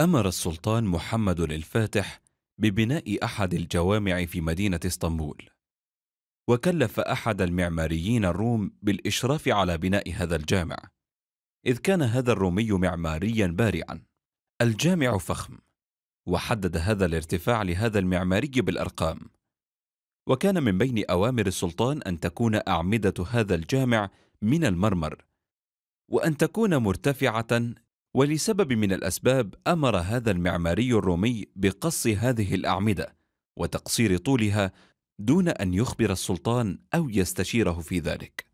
أمر السلطان محمد الفاتح ببناء أحد الجوامع في مدينة اسطنبول وكلف أحد المعماريين الروم بالإشراف على بناء هذا الجامع إذ كان هذا الرومي معماريا بارعا الجامع فخم وحدد هذا الارتفاع لهذا المعماري بالأرقام وكان من بين أوامر السلطان أن تكون أعمدة هذا الجامع من المرمر وأن تكون مرتفعة ولسبب من الأسباب أمر هذا المعماري الرومي بقص هذه الأعمدة وتقصير طولها دون أن يخبر السلطان أو يستشيره في ذلك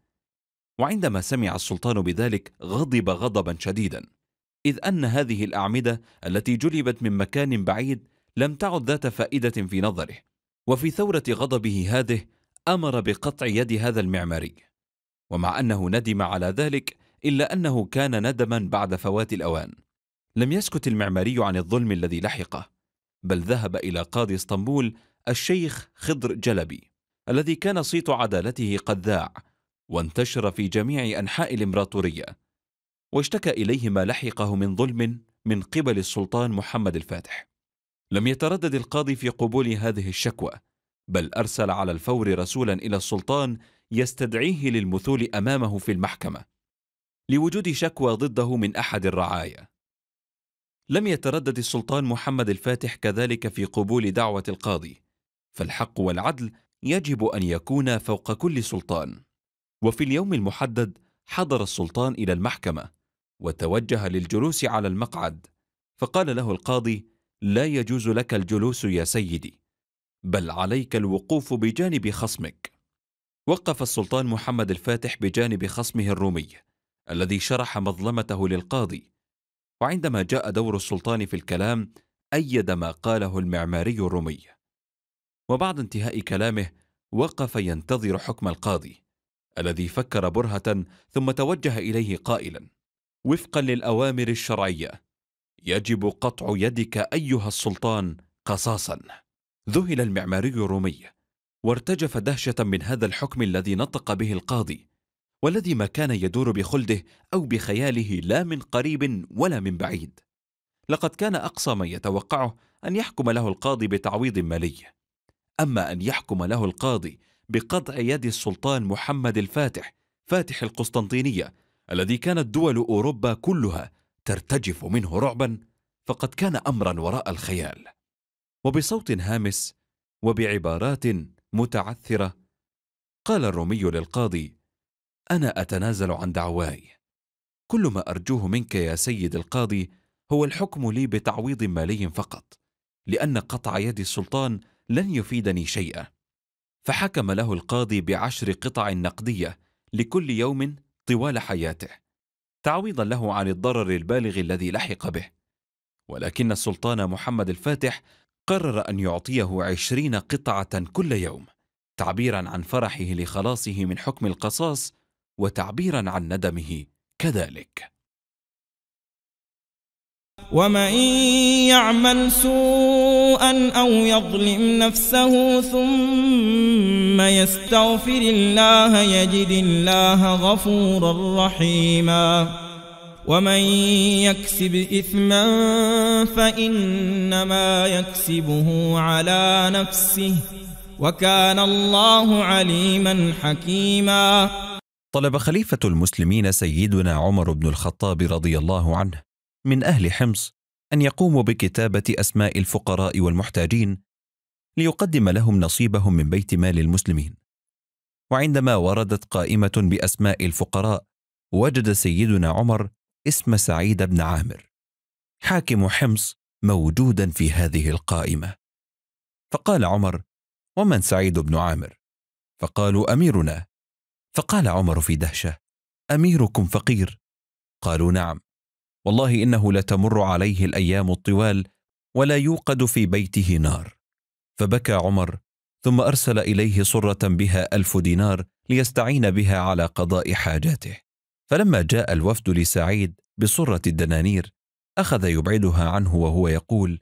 وعندما سمع السلطان بذلك غضب غضبا شديدا إذ أن هذه الأعمدة التي جلبت من مكان بعيد لم تعد ذات فائدة في نظره وفي ثورة غضبه هذه أمر بقطع يد هذا المعماري ومع أنه ندم على ذلك إلا أنه كان ندما بعد فوات الأوان لم يسكت المعماري عن الظلم الذي لحقه بل ذهب إلى قاضي اسطنبول الشيخ خضر جلبي الذي كان صيت عدالته قد ذاع وانتشر في جميع أنحاء الإمبراطورية واشتكى إليه ما لحقه من ظلم من قبل السلطان محمد الفاتح لم يتردد القاضي في قبول هذه الشكوى بل أرسل على الفور رسولا إلى السلطان يستدعيه للمثول أمامه في المحكمة لوجود شكوى ضده من احد الرعايا لم يتردد السلطان محمد الفاتح كذلك في قبول دعوه القاضي فالحق والعدل يجب ان يكون فوق كل سلطان وفي اليوم المحدد حضر السلطان الى المحكمه وتوجه للجلوس على المقعد فقال له القاضي لا يجوز لك الجلوس يا سيدي بل عليك الوقوف بجانب خصمك وقف السلطان محمد الفاتح بجانب خصمه الرومي الذي شرح مظلمته للقاضي وعندما جاء دور السلطان في الكلام أيد ما قاله المعماري الرومي وبعد انتهاء كلامه وقف ينتظر حكم القاضي الذي فكر برهة ثم توجه إليه قائلا وفقا للأوامر الشرعية يجب قطع يدك أيها السلطان قصاصا ذهل المعماري الرومي وارتجف دهشة من هذا الحكم الذي نطق به القاضي والذي ما كان يدور بخلده او بخياله لا من قريب ولا من بعيد لقد كان اقصى ما يتوقعه ان يحكم له القاضي بتعويض مالي اما ان يحكم له القاضي بقطع يد السلطان محمد الفاتح فاتح القسطنطينيه الذي كانت دول اوروبا كلها ترتجف منه رعبا فقد كان امرا وراء الخيال وبصوت هامس وبعبارات متعثره قال الرومي للقاضي انا اتنازل عن دعواي كل ما ارجوه منك يا سيد القاضي هو الحكم لي بتعويض مالي فقط لان قطع يد السلطان لن يفيدني شيئا فحكم له القاضي بعشر قطع نقديه لكل يوم طوال حياته تعويضا له عن الضرر البالغ الذي لحق به ولكن السلطان محمد الفاتح قرر ان يعطيه عشرين قطعه كل يوم تعبيرا عن فرحه لخلاصه من حكم القصاص وتعبيرا عن ندمه كذلك ومن يعمل سوءا أو يظلم نفسه ثم يستغفر الله يجد الله غفورا رحيما ومن يكسب إثما فإنما يكسبه على نفسه وكان الله عليما حكيما طلب خليفة المسلمين سيدنا عمر بن الخطاب رضي الله عنه من أهل حمص أن يقوموا بكتابة أسماء الفقراء والمحتاجين ليقدم لهم نصيبهم من بيت مال المسلمين. وعندما وردت قائمة بأسماء الفقراء، وجد سيدنا عمر اسم سعيد بن عامر، حاكم حمص موجودا في هذه القائمة. فقال عمر: ومن سعيد بن عامر؟ فقالوا أميرنا، فقال عمر في دهشه اميركم فقير قالوا نعم والله انه لتمر عليه الايام الطوال ولا يوقد في بيته نار فبكى عمر ثم ارسل اليه صره بها الف دينار ليستعين بها على قضاء حاجاته فلما جاء الوفد لسعيد بصره الدنانير اخذ يبعدها عنه وهو يقول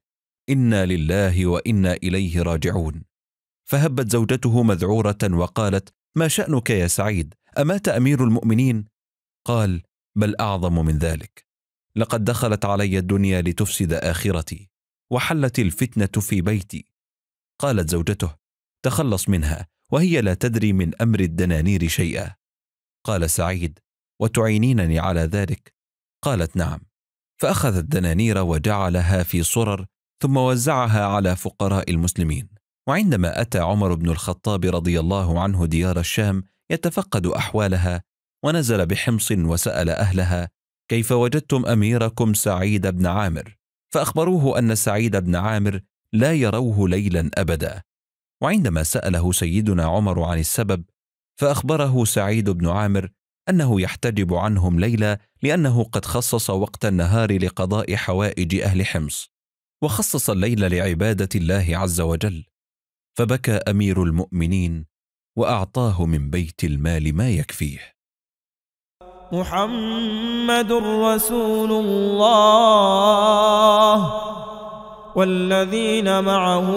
انا لله وانا اليه راجعون فهبت زوجته مذعوره وقالت ما شأنك يا سعيد أمات أمير المؤمنين؟ قال بل أعظم من ذلك لقد دخلت علي الدنيا لتفسد آخرتي وحلت الفتنة في بيتي قالت زوجته تخلص منها وهي لا تدري من أمر الدنانير شيئا قال سعيد وتعينينني على ذلك قالت نعم فأخذ الدنانير وجعلها في صرر ثم وزعها على فقراء المسلمين وعندما أتى عمر بن الخطاب رضي الله عنه ديار الشام يتفقد أحوالها ونزل بحمص وسأل أهلها كيف وجدتم أميركم سعيد بن عامر فأخبروه أن سعيد بن عامر لا يروه ليلا أبدا وعندما سأله سيدنا عمر عن السبب فأخبره سعيد بن عامر أنه يحتجب عنهم ليلا لأنه قد خصص وقت النهار لقضاء حوائج أهل حمص وخصص الليل لعبادة الله عز وجل فبكى امير المؤمنين واعطاه من بيت المال ما يكفيه محمد رسول الله والذين معه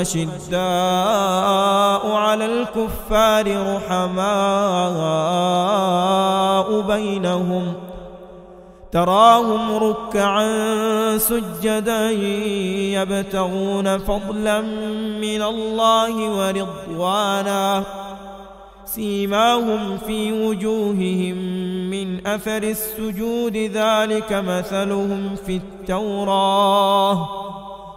أشداء على الكفار رحماء بينهم تراهم ركعا سجدا يبتغون فضلا من الله ورضوانا سيماهم في وجوههم من أثر السجود ذلك مثلهم في التوراه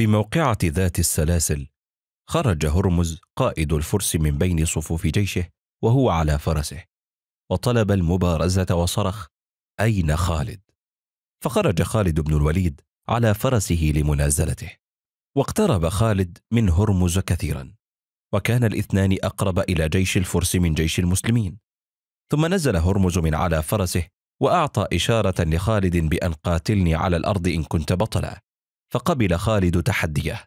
في موقعة ذات السلاسل خرج هرمز قائد الفرس من بين صفوف جيشه وهو على فرسه وطلب المبارزة وصرخ أين خالد؟ فخرج خالد بن الوليد على فرسه لمنازلته واقترب خالد من هرمز كثيرا وكان الاثنان أقرب إلى جيش الفرس من جيش المسلمين ثم نزل هرمز من على فرسه وأعطى إشارة لخالد بأن قاتلني على الأرض إن كنت بطلا فقبل خالد تحديه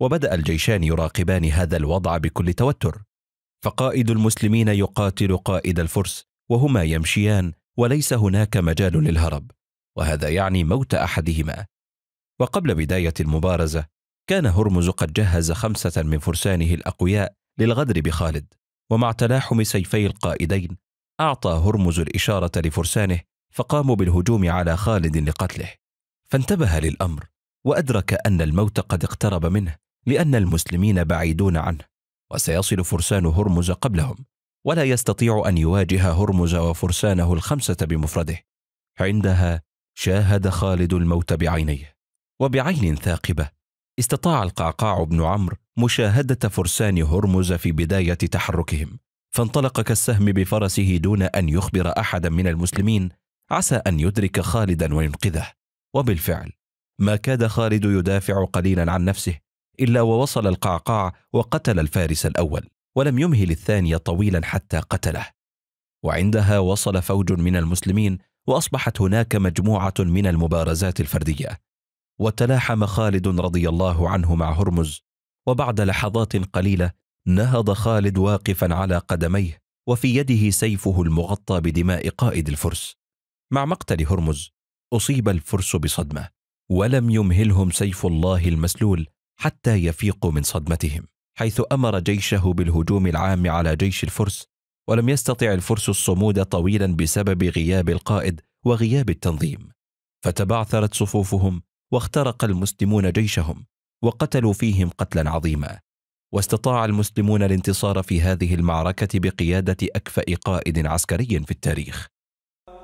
وبدا الجيشان يراقبان هذا الوضع بكل توتر فقائد المسلمين يقاتل قائد الفرس وهما يمشيان وليس هناك مجال للهرب وهذا يعني موت احدهما وقبل بدايه المبارزه كان هرمز قد جهز خمسه من فرسانه الاقوياء للغدر بخالد ومع تلاحم سيفي القائدين اعطى هرمز الاشاره لفرسانه فقاموا بالهجوم على خالد لقتله فانتبه للامر وادرك ان الموت قد اقترب منه لان المسلمين بعيدون عنه وسيصل فرسان هرمز قبلهم ولا يستطيع ان يواجه هرمز وفرسانه الخمسه بمفرده عندها شاهد خالد الموت بعينيه وبعين ثاقبه استطاع القعقاع بن عمرو مشاهده فرسان هرمز في بدايه تحركهم فانطلق كالسهم بفرسه دون ان يخبر احدا من المسلمين عسى ان يدرك خالدا وينقذه وبالفعل ما كاد خالد يدافع قليلا عن نفسه إلا ووصل القعقاع وقتل الفارس الأول ولم يمهل الثاني طويلا حتى قتله وعندها وصل فوج من المسلمين وأصبحت هناك مجموعة من المبارزات الفردية وتلاحم خالد رضي الله عنه مع هرمز وبعد لحظات قليلة نهض خالد واقفا على قدميه وفي يده سيفه المغطى بدماء قائد الفرس مع مقتل هرمز أصيب الفرس بصدمة ولم يمهلهم سيف الله المسلول حتى يفيقوا من صدمتهم حيث امر جيشه بالهجوم العام على جيش الفرس ولم يستطع الفرس الصمود طويلا بسبب غياب القائد وغياب التنظيم فتبعثرت صفوفهم واخترق المسلمون جيشهم وقتلوا فيهم قتلا عظيما واستطاع المسلمون الانتصار في هذه المعركه بقياده اكفا قائد عسكري في التاريخ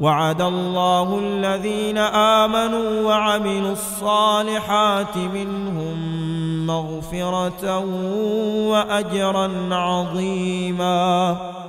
وعد الله الذين آمنوا وعملوا الصالحات منهم مغفرة وأجرا عظيماً